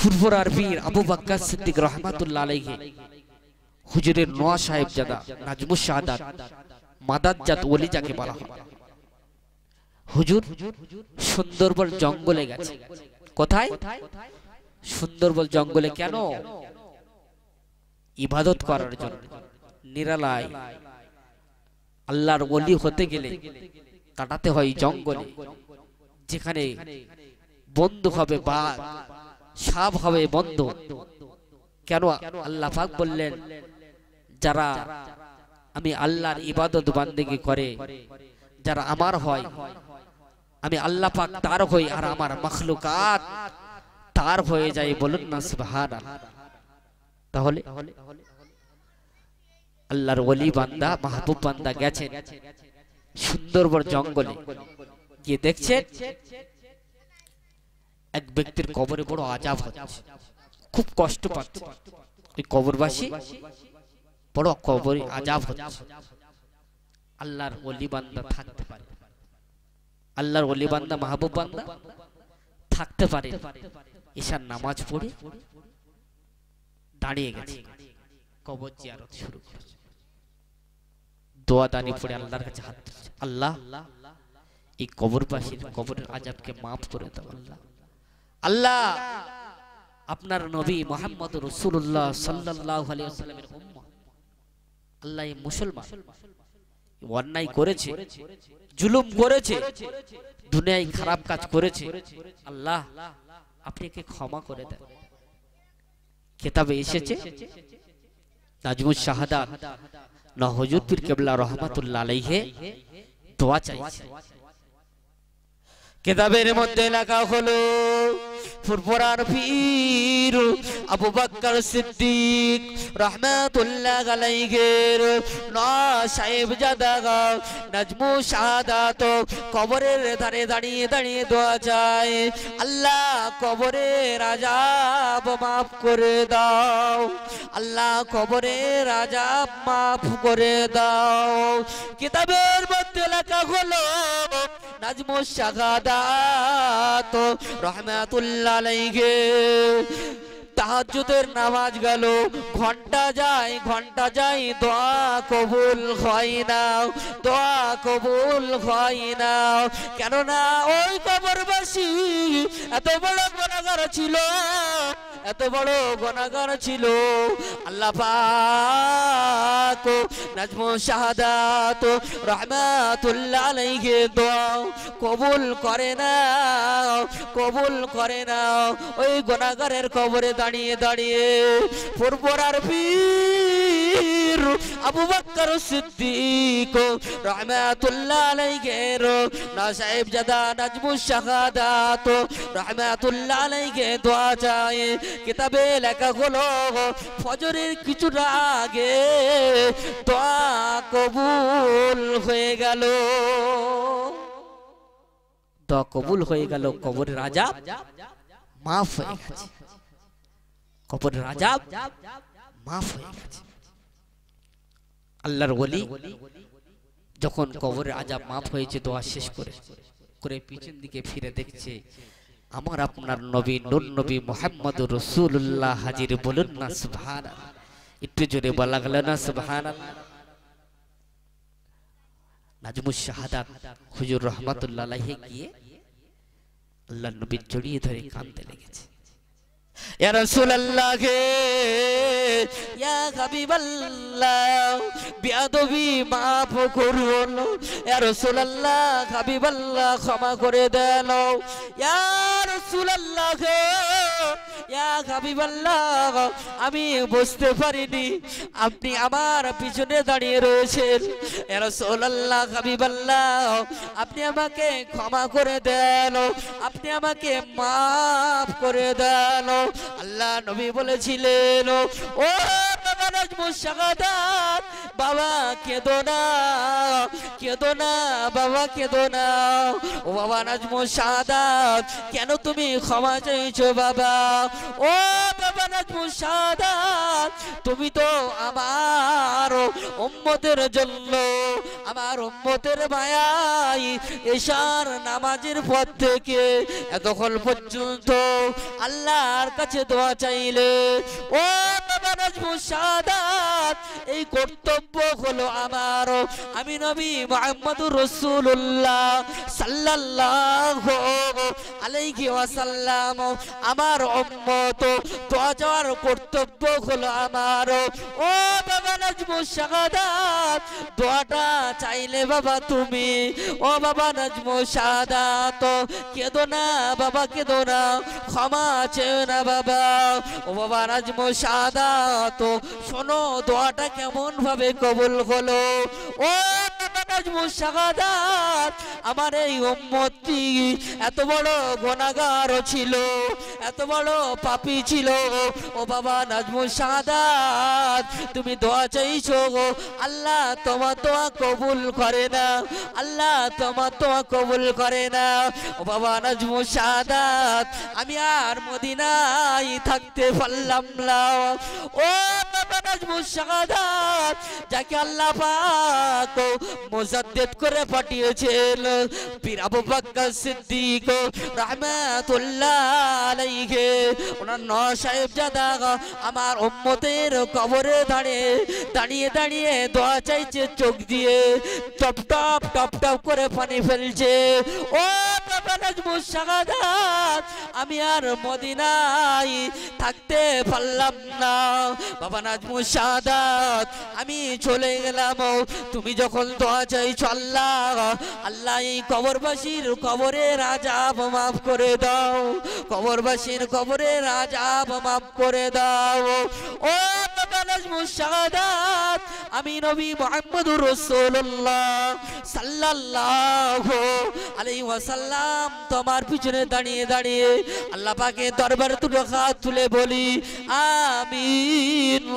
ফুরফুরার বীর আবু বাক্কা সিদ্দিক রহমাতুল্লাহ আলাইহি হুজুরের নোয়া সাহেব জাদা শাহাদাত সাদাত জাত ওলি যাকে বলা হয় হুজুর সুন্দরবন জঙ্গলে গেছে কোথায় সুন্দরবন জঙ্গলে কেন ইবাদত করার জন্য নিরালায় আল্লাহর ওলি হতে গেলে কাটাতে হয় জঙ্গলে যেখানে বন্ধু হবে বাঘ সাপ হবে বন্ধ কেন আল্লাহ পাক বললেন যারা আমি আল্লাহর ইবাদত বান্দিগি করে যারা আমার হয় আমি আল্লাহ পাক তার হই আর আমার মখলুকাত তার হয়ে যায় বলুন না সুবহান তাহলে আল্লাহর ওলি বান্দা মাহবুব বান্দা গেছেন সুন্দরবন জঙ্গলে গিয়ে দেখছেন এক ব্যক্তির কবরে বড় আজাব হচ্ছে খুব কষ্ট পাচ্ছে ওই কবরবাসী বড় কবরে আজাব হচ্ছে আল্লাহর অলিবান্দা থাকতে পারে আল্লাহর অলিবান্দা মাহবুব বান্দা থাকতে পারে ঈশার নামাজ পড়ে দাঁড়িয়ে গেছে কবর জিয়ারত শুরু করেছে দোয়া দানি পড়ে আল্লাহর কাছে হাত আল্লাহ এই কবরবাসীর কবরের আজাবকে মাফ করে দাও আল্লাহ আল্লাহ আপনার নবী মোহাম্মদ রসুল্লাহ সাল্লাহ আল্লাহ মুসলমান অন্যায় করেছে জুলুম করেছে দুনিয়ায় খারাপ কাজ করেছে আল্লাহ আপনি ক্ষমা করে দেন কেতাবে এসেছে নাজমুল শাহাদা না হজুর পীর কেবলা রহমাতুল্লাহ আলাইহে দোয়া চাইছে কেতাবের মধ্যে লেখা হলো ফুরফুরার পীর আবু বকর সিদ্দিক রহমাতুল্লাহ আলাইহির না সাহেব জাদা নাজমু শাহাদাত কবরের ধারে দাঁড়িয়ে দাঁড়িয়ে দোয়া চাই আল্লাহ কবরে রাজাব maaf করে দাও আল্লাহ কবরে রাজাব maaf করে দাও কিতাবের মধ্যে লেখা হলো নাজমু শাহাদাত রহমাতুল্লাহ আলাইহি তাহাজুদের নামাজ গেল ঘন্টা যাই ঘন্টা যাই দোয়া কবুল হয় না দোয়া কবুল হয় না কেননা ওই কবরবাসী এত বড় বড় ছিল এত বড় গণাগণ ছিল আল্লাহ পাক নাজম শাহাদাত রহমাতুল্লাহ আলাইহি দোয়া কবুল করে না কবুল করে না ওই গণাগারের কবরে দাঁড়িয়ে দাঁড়িয়ে পূর্বরার পীর নবীর আবু বকর সিদ্দিক রহমাতুল্লাহ আলাইহির না সাহেব জাদা নাজমু শাহাদাত রহমাতুল্লাহ দোয়া চাই কিতাবে লেখা হলো ফজরের কিছু রাগে দোয়া কবুল হয়ে গেল দোয়া কবুল হয়ে গেল কবরের রাজা মাফ হয়ে গেছে কবর রাজা মাফ হয়ে গেছে আল্লাহর ওলি যখন কবরের আজাব মাপ হয়েছে দোয়া শেষ করে করে পিছন দিকে ফিরে দেখছে আমার আপনার নবী নুর নবী মোহাম্মদ রসুল্লাহ হাজির বলুন না সুভান একটু জোরে বলা গেল না সুভান নাজমুস শাহাদাত হুজুর রহমাতুল্লাহ গিয়ে আল্লাহ নবীর জড়িয়ে ধরে কাঁদতে লেগেছে ইয়া রাসূলুল্লাহ হে ইয়া হাবিবাল্লাহ বেয়াদবি maaf করুন ইয়া রাসূলুল্লাহ হাবিবাল্লাহ ক্ষমা করে দেন ইয়া রাসূলুল্লাহ আমি বুঝতে পারিনি আপনি আমার পিছনে দাঁড়িয়ে রয়েছেন আপনি আমাকে ক্ষমা করে দেন আপনি আমাকে মাফ করে দেন আল্লাহ নবী বলেছিলেন ও মুসাদ বাবা কেঁদো না কেঁদো না বাবা কেঁদো না ও বাবা নাজম সাদাত কেন তুমি ক্ষমা চাইছো বাবা ও বাবা নাজম সাদাত তুমি তো আমার উম্মতের জন্য আমার উম্মতের মায়াই এশার নামাজের পর থেকে এতক্ষণ পর্যন্ত আল্লাহর কাছে দোয়া চাইলে ও এই কর্তব্য হলো আমি নবী রসুল্লাহ ওয়াসাল্লাম আমার কর্তব্য হলো ও বাবা নাজমু সাদাত দোয়াটা চাইলে বাবা তুমি ও বাবা নাজমু সাদাত কেদো না বাবা কেদো না ক্ষমা চেয়ে না বাবা ও বাবা নাজমু সাদাত তো শোনো দোয়াটা কেমন ভাবে কবুল হলো ও আমার এই উম্মতটি এত বড় গোনাগারও ছিল এত বড় পাপি ছিল ও বাবা নাজমুল সাদাত তুমি দোয়া চাইছো গো আল্লাহ তোমার তোয়া কবুল করে না আল্লাহ তোমার তোয়া কবুল করে না ও বাবা নাজমুল সাদাত আমি আর মদিনায় থাকতে পারলাম না ও বাবা নাজমুল সাদাত যাকে আল্লাহ পাক মোজাদ্দেদ করে পাঠিয়েছেন পীর আবু বকর সিদ্দিক রহমাতুল্লাহ তারিখে ওনার ন সাহেব জাদা আমার উম্মতের কবরে দাঁড়িয়ে দাঁড়িয়ে দাঁড়িয়ে দোয়া চাইছে চোখ দিয়ে টপ টপ টপ টপ করে পানি ফেলছে ও আমি আর মদিনাই থাকতে পারলাম না বাবা নাজমু সাদাত আমি চলে গেলাম তুমি যখন দোয়া চাইছ আল্লাহ আল্লাহ এই কবরবাসীর কবরে রাজা মাফ করে দাও কবরবাসী দেশবাসীর কবরে রাজাব মাপ করে দাও ও মুসাদাত আমি নবী মোহাম্মদুর রসুল্লাহ সাল্লাল্লাহু আলাইহি ওয়াসাল্লাম তোমার পিছনে দাঁড়িয়ে দাঁড়িয়ে আল্লাহ পাকে দরবারে দুটো হাত তুলে বলি আমিন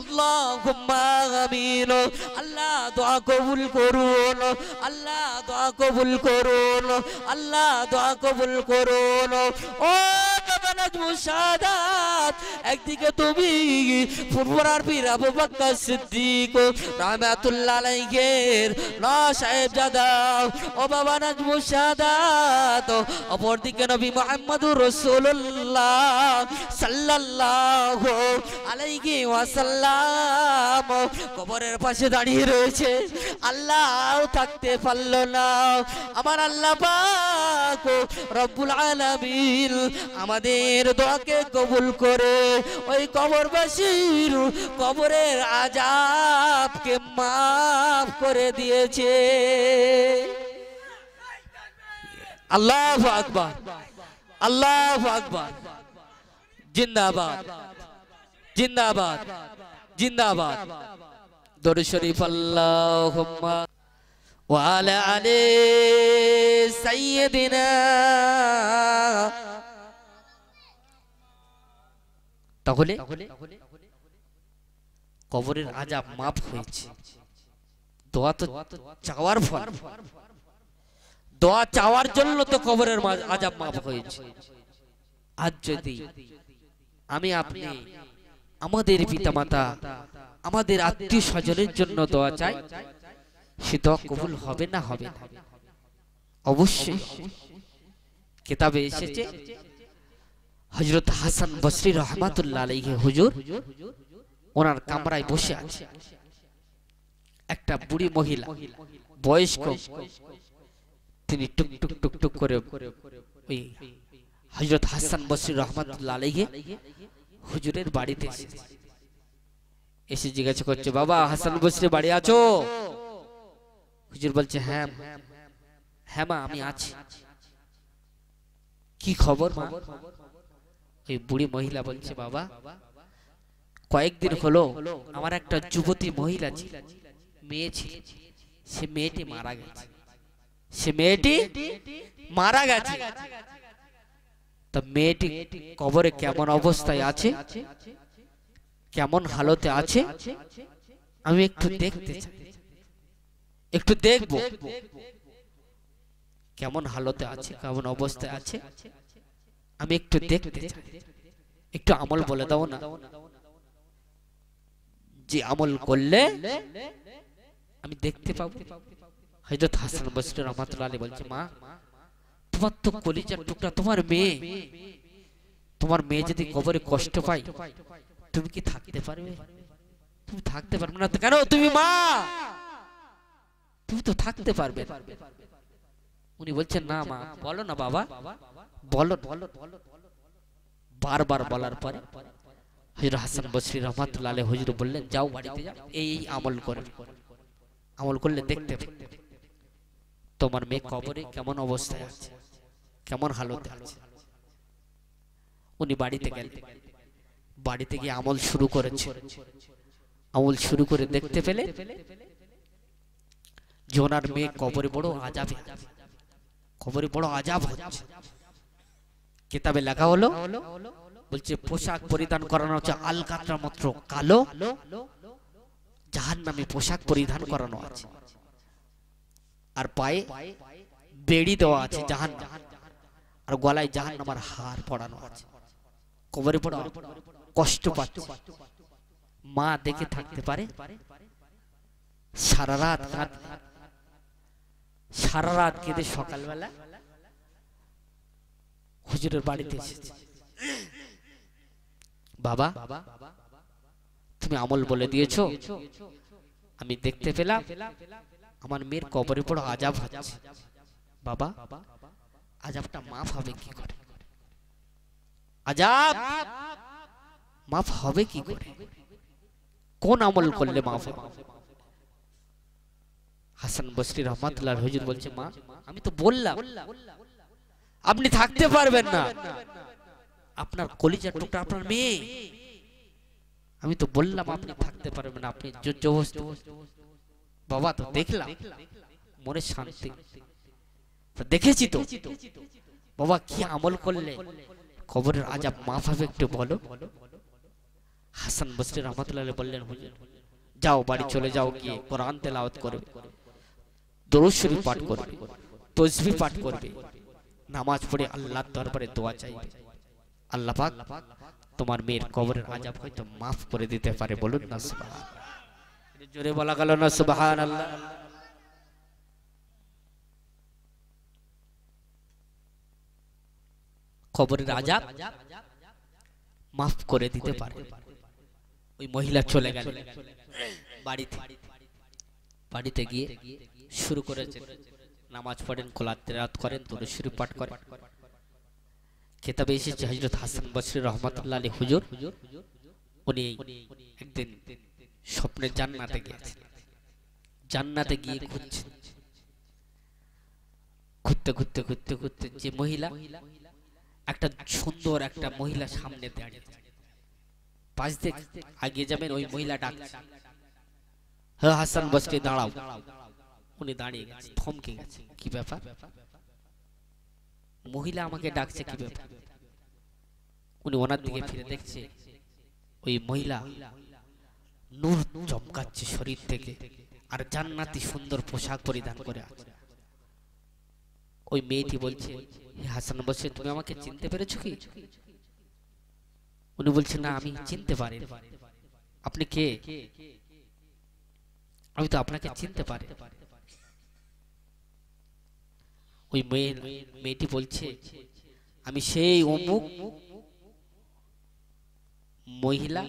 اللہم آمین اللہ دعا قبول کرون اللہ دعا قبول کرون اللہ دعا قبول کرون اوہ একদিকে তুমি ফুরফুরার পীর আবু বকর সিদ্দিক রহমাতুল্লাহ আলাইহির না ও বাবা নাজমু সাদাত অপরদিকে নবী মুহাম্মদুর রাসূলুল্লাহ সাল্লাল্লাহু আলাইহি ওয়াসাল্লাম কবরের পাশে দাঁড়িয়ে রয়েছে আল্লাহ থাকতে পারলো না আমার আল্লাহ পাক রব্বুল আলামিন আমাদের বান্দির দোয়াকে কবুল করে ওই কবরবাসীর কবরের আজাবকে মাফ করে দিয়েছে আল্লাহ আকবর আল্লাহ আকবর জিন্দাবাদ জিন্দাবাদ জিন্দাবাদ দর শরীফ আল্লাহ وعلى آل سيدنا তাহলে কবরের আজাব মাফ হয়েছে দোয়া তো চাওয়ার ফল দোয়া চাওয়ার জন্য তো কবরের আজাব মাফ হয়েছে আজ যদি আমি আপনি আমাদের পিতামাতা আমাদের আত্মীয় স্বজনের জন্য দোয়া চাই সে দোয়া কবুল হবে না হবে না অবশ্যই কেতাবে এসেছে হজরত হাসান বসরি রহমাতুল্লাহ হুজুর ওনার কামরায় বসে আছে একটা বুড়ি মহিলা বয়স্ক তিনি টুক টুক টুক টুক করে ওই হজরত হাসান বসরি রহমাতুল্লাহ আলহি হুজুরের বাড়িতে এসে জিজ্ঞাসা করছে বাবা হাসান বসরি বাড়ি আছো হুজুর বলছে হ্যাঁ হ্যাঁ মা আমি আছি কি খবর খবর ওই বুড়ি মহিলা বলছে বাবা কয়েকদিন হলো আমার একটা যুবতী মহিলা ছিল মেয়ে ছিল সে মেয়েটি মারা গেছে সে মেয়েটি মারা গেছে তো মেয়েটি কবরে কেমন অবস্থায় আছে কেমন হালতে আছে আমি একটু দেখতে চাই একটু দেখব কেমন হালতে আছে কেমন অবস্থায় আছে আমি একটু দেখতে একটু আমল বলে দাও না যে আমল করলে আমি দেখতে পাবো হজরত হাসান বসরি রহমাতুল্লাহ আলী বলছে মা তোমার তো কলিজার টুকরা তোমার মেয়ে তোমার মেয়ে যদি কবরে কষ্ট পায় তুমি কি থাকতে পারবে তুমি থাকতে পারবে না কেন তুমি মা তুমি তো থাকতে পারবে উনি বলছেন না মা বলো না বাবা বারবার বলার পরে হজর হাসান বসরি রহমাতুল্লাহ হজুর বললেন যাও বাড়িতে যাও এই আমল করে আমল করলে দেখতে তোমার মেয়ে কবরে কেমন অবস্থায় আছে কেমন হালতে আছে উনি বাড়িতে গেলেন বাড়িতে গিয়ে আমল শুরু করেছে আমল শুরু করে দেখতে পেলে জোনার মেয়ে কবরে বড় আজাব কবরে বড় আজাব হচ্ছে কেতাবে লেখা হলো বলছে পোশাক পরিধান করানো হচ্ছে আল কাতরা মাত্র কালো জাহান নামে পোশাক পরিধান করানো আছে আর পায়ে বেড়ি দেওয়া আছে জাহান আর গলায় জাহান নামার হার পড়ানো আছে কবরে পড়া কষ্ট পাচ্ছে মা দেখে থাকতে পারে সারা রাত সারা রাত কেঁদে সকালবেলা হুজুরের বাড়িতে এসেছে বাবা তুমি আমল বলে দিয়েছো আমি দেখতে পেলাম আমার মেয়ের কবরে পড়ে আজাব হচ্ছে বাবা আজাবটা মাফ হবে কি করে আজাব মাফ হবে কি করে কোন আমল করলে মাফ হবে হাসান বসরি রহমাতুল্লাহ হুজুর বলছে মা আমি তো বললাম আপনি থাকতে পারবেন না আপনার কলিজার টুকটা আপনার মেয়ে আমি তো বললাম আপনি থাকতে পারবেন না আপনি বাবা তো দেখলাম মনে শান্তি দেখেছি তো বাবা কি আমল করলে কবরের আজাব মাফ হবে একটু বলো হাসান বসরি রহমতুল্লাহ বললেন যাও বাড়ি চলে যাও কি কোরআন তেলাওয়াত করবে দরুদ শরীফ পাঠ করবে তসবি পাঠ করবে নামাজ পড়ে আল্লাহর দরবারে দোয়া চাইবে আল্লাহ পাক তোমার মেয়ের কবরের আজাব হয়তো মাফ করে দিতে পারে বলুন না সুবাহান জোরে বলা গেল না সুবহানাল্লাহ কবরের আজাব মাফ করে দিতে পারে ওই মহিলা চলে গেল বাড়িতে বাড়িতে গিয়ে শুরু করেছে নামাজ পড়েন কোলাত তেরাত করেন তরুশির পাঠ করেন খেতাবে এসেছে হজরত হাসান বসরি রহমতুল্লাহ আলী হুজুর উনি একদিন স্বপ্নে জান্নাতে গিয়েছেন জান্নাতে গিয়ে খুঁজছেন ঘুরতে ঘুরতে ঘুরতে ঘুরতে যে মহিলা একটা সুন্দর একটা মহিলা সামনে দাঁড়িয়ে পাশ থেকে আগিয়ে যাবেন ওই মহিলা ডাকছে হাসান বসরি দাঁড়াও উনি দাঁড়িয়ে গেছে থমকে গেছে কি ব্যাপার মহিলা আমাকে ডাকছে কি ব্যাপার উনি ওনার দিকে ফিরে দেখছে ওই মহিলা নূর চমকাচ্ছে শরীর থেকে আর জান্নাতি সুন্দর পোশাক পরিধান করে আছে ওই মেয়েটি বলছে হে হাসান বসে তুমি আমাকে চিনতে পেরেছো কি উনি বলছে না আমি চিনতে পারি আপনি কে আমি তো আপনাকে চিনতে পারি ওই মেয়ের মেয়েটি বলছে আমি সেই অমুক মহিলা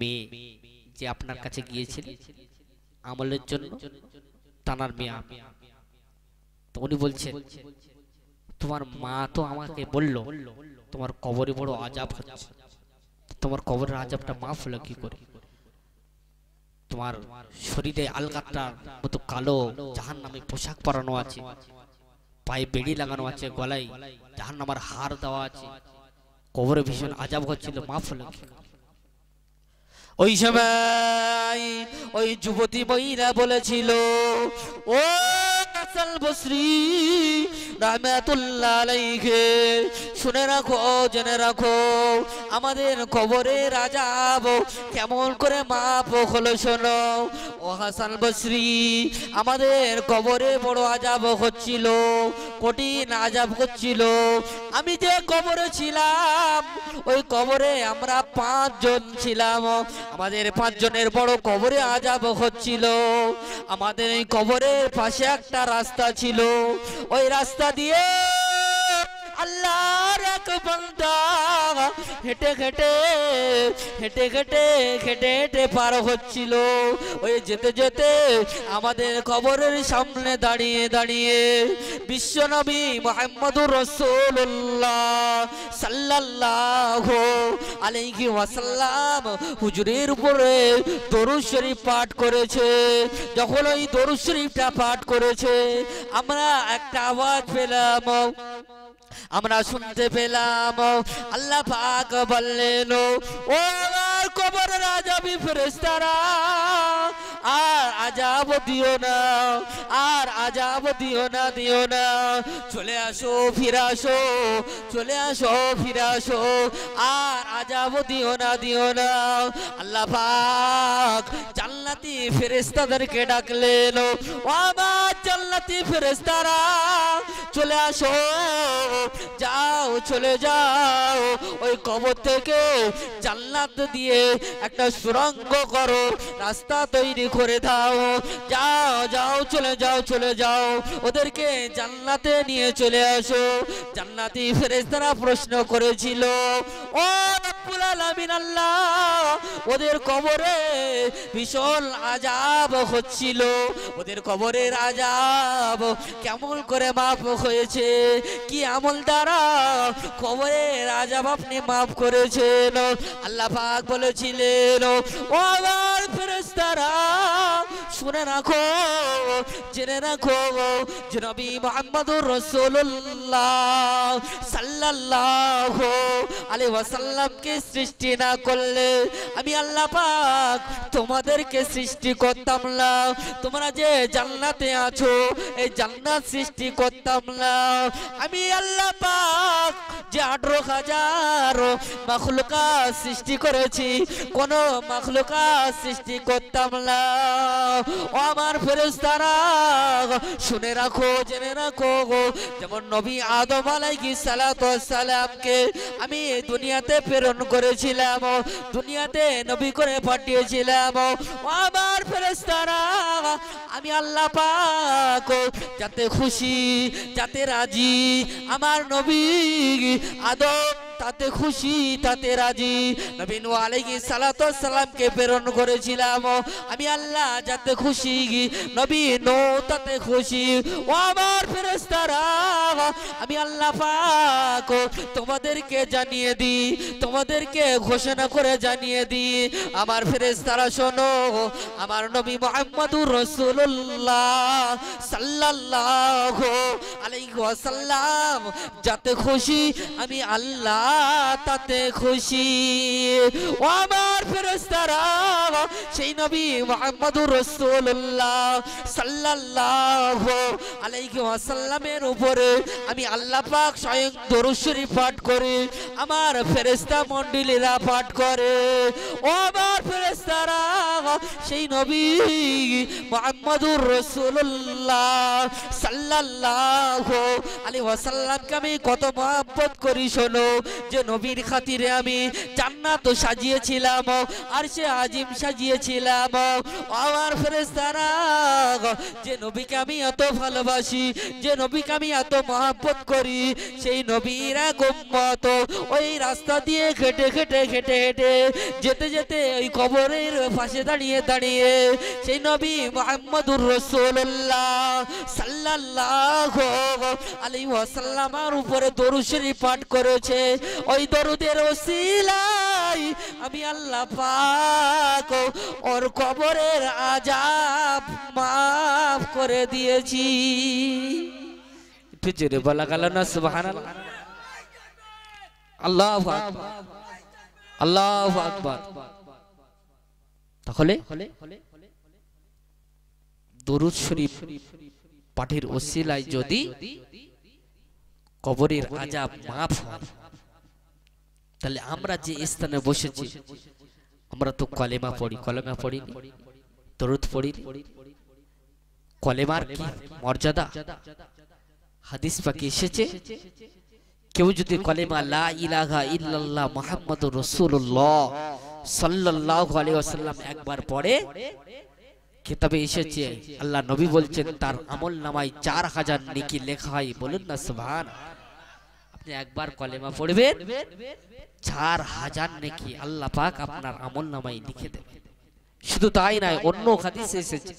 মেয়ে যে আপনার কাছে গিয়েছিল আমলের জন্য টানার মেয়া তো উনি বলছেন তোমার মা তো আমাকে বলল তোমার কবরে বড় আজাব হচ্ছে তোমার কবরের আজাবটা মাফ হলো কি করে তোমার শরীরে আলগাটার মতো কালো জাহান নামে পোশাক পরানো আছে পায়ে বেড়ি লাগানো আছে গলায় জাহান নামার হার দেওয়া আছে কবরে ভীষণ আজাব হচ্ছিল মাফ ওই সময় ওই যুবতী বইরা বলেছিল ও হাসান বসরি রহমাতুল্লাহ শুনে রাখো জেনে রাখো আমাদের কবরে রাজাব কেমন করে মাপ হলো শোনো ও হাসান বসরি আমাদের কবরে বড় আজাব হচ্ছিল কঠিন আজাব হচ্ছিল আমি যে কবরে ছিলাম ওই কবরে আমরা পাঁচজন ছিলাম আমাদের পাঁচজনের বড় কবরে আজাব হচ্ছিল আমাদের এই কবরের পাশে একটা রাস্তা ছিল ওই রাস্তা দিয়ে আল্লাহর এক বান্দা হেঁটে হেঁটে হেঁটে হেঁটে হেঁটে হেঁটে পার হচ্ছিল ওই যেতে যেতে আমাদের কবরের সামনে দাঁড়িয়ে দাঁড়িয়ে বিশ্বনবী মোহাম্মদুর রসুল্লাহ সাল্লাহ আলাইহি ওয়াসাল্লাম হুজুরের উপরে দরুদ শরীফ পাঠ করেছে যখন ওই দরুদ শরীফটা পাঠ করেছে আমরা একটা আওয়াজ পেলাম আমরা শুনতে পেলাম আল্লাহ পাক বললেন ও আমার কবর রাজাবি ফেরেস্তারা আর আজাব দিও না আর আজাব দিও না দিও না চলে আসো ফিরাসো চলে আসো ফিরাসো আর আজাব দিও না দিও না আল্লাহ পাক জান্নাতি ফেরেস্তাদেরকে ডাকলেন ও আমার জাতি ফেরেস্তারা চলে আসো যাও চলে যাও ওই কবর থেকে জান্নাত দিয়ে একটা সুরঙ্গ করো রাস্তা তৈরি করে দাও যাও যাও চলে যাও চলে যাও ওদেরকে জান্নাতে নিয়ে চলে আসো জান্নাতি ফেরেস্তারা প্রশ্ন করেছিল ও ওদের কবরে ভীষণ আজাব হচ্ছিল ওদের কবরের আজাব যাব কেমন করে মাফ হয়েছে কি আমল দ্বারা কবরে রাজা আপনি মাফ করেছেন আল্লাহ পাক বলেছিলেন ও আমার ফেরেস্তারা শুনে রাখো জেনে রাখো জনবি মোহাম্মদুর রসুল্লাহ সাল্লাহ আলি ওয়াসাল্লামকে সৃষ্টি না করলে আমি আল্লাহ পাক তোমাদেরকে সৃষ্টি করতাম না তোমরা যে জান্নাতে আছো এই জান্নাত সৃষ্টি করতাম না আমি আল্লাহ পাক যে আঠারো হাজার মাখলুকা সৃষ্টি করেছি কোনো মাখলুকা সৃষ্টি করতাম না ও আমার ফেরেস্তারা শুনে রাখো জেনে রাখো গো যেমন নবী আদম আলাইকি সালামকে আমি দুনিয়াতে প্রেরণ করেছিলাম দুনিয়াতে নবী করে পাঠিয়েছিলাম ও আমার ফেরেস্তারা আমি আল্লাহ পাক যাতে খুশি যাতে রাজি আমার নবী আদম তাতে খুশি তাতে রাজি নবীন আলাইকি সালাত সালামকে প্রেরণ করেছিলাম আমি আল্লাহ যাতে খুশি নবীন তাতে খুশি ও আমার ফেরেশতারা আমি আল্লাহ পাক তোমাদেরকে জানিয়ে দিই তোমাদেরকে ঘোষণা করে জানিয়ে দিই আমার ফেরেস্তারা শোনো আমার নবী মোহাম্মদুর রসুল্লাহ সাল্লাহ আলাইহি ওয়াসাল্লাম যাতে খুশি আমি আল্লাহ তাতে খুশি ও আমার ফেরেস্তারা সেই নবী মোহাম্মদুর রসুল্লাহ সাল্লাহ আলাইকুম আসাল্লামের উপরে আমি আল্লাহ পাক স্বয়ং দরুশ্বরী পাঠ করে আমার ফেরেস্তা মন্ডলীরা পাঠ করে ও আমার ফেরেস্তারা সেই নবী মোহাম্মদুর রসুল্লাহ সাল্লাহ আলী ওয়াসাল্লামকে আমি কত মহাব্বত করি শোনো যে নবীর খাতিরে আমি জান্নাত সাজিয়েছিলাম আর সে আজিম সাজিয়েছিলাম আমার ফেরেস্তারা যে নবীকে আমি এত ভালোবাসি যে নবীকে আমি এত মহাব্বত করি সেই নবীরা গোম্মত ওই রাস্তা দিয়ে হেঁটে ঘেটে হেঁটে হেঁটে যেতে যেতে ওই কবরের পাশে দাঁড়িয়ে দাঁড়িয়ে সেই নবী মোহাম্মদুর রসুল্লাহ সাল্লাহ আলী ওয়াসাল্লামার উপরে দরুশরী পাঠ করেছে ওই দরুদের ওসিলাই আমি আল্লাহ পাক ওর কবরের আজাব মাফ করে দিয়েছি একটু জোরে বলা গেল না সুবাহান আল্লাহ আল্লাহ আকবার তাহলে দরুদ শরীফ পাঠের ওসিলাই যদি কবরের আজাব মাফ হয় তাহলে আমরা যে স্থানে বসেছি আমরা তো কলেমা পড়ি কলেমা পড়িনি দরুদ পড়ি কলেমার কি মর্যাদা হাদিস পাকি এসেছে কেউ যদি কলেমা লা ইলাহা ইল্লাল্লাহ মুহাম্মাদুর রাসূলুল্লাহ সাল্লাল্লাহু আলাইহি ওয়াসাল্লাম একবার পড়ে কিতাবে এসেছে আল্লাহ নবী বলছেন তার আমল নামায় চার হাজার নেকি লেখা হয় বলুন না সুবহান আপনি একবার কলেমা পড়বেন চার হাজার নাকি আল্লাহ পাক আপনার আমল নামাই লিখে দেবে শুধু তাই নয় অন্য খাদিস এসেছে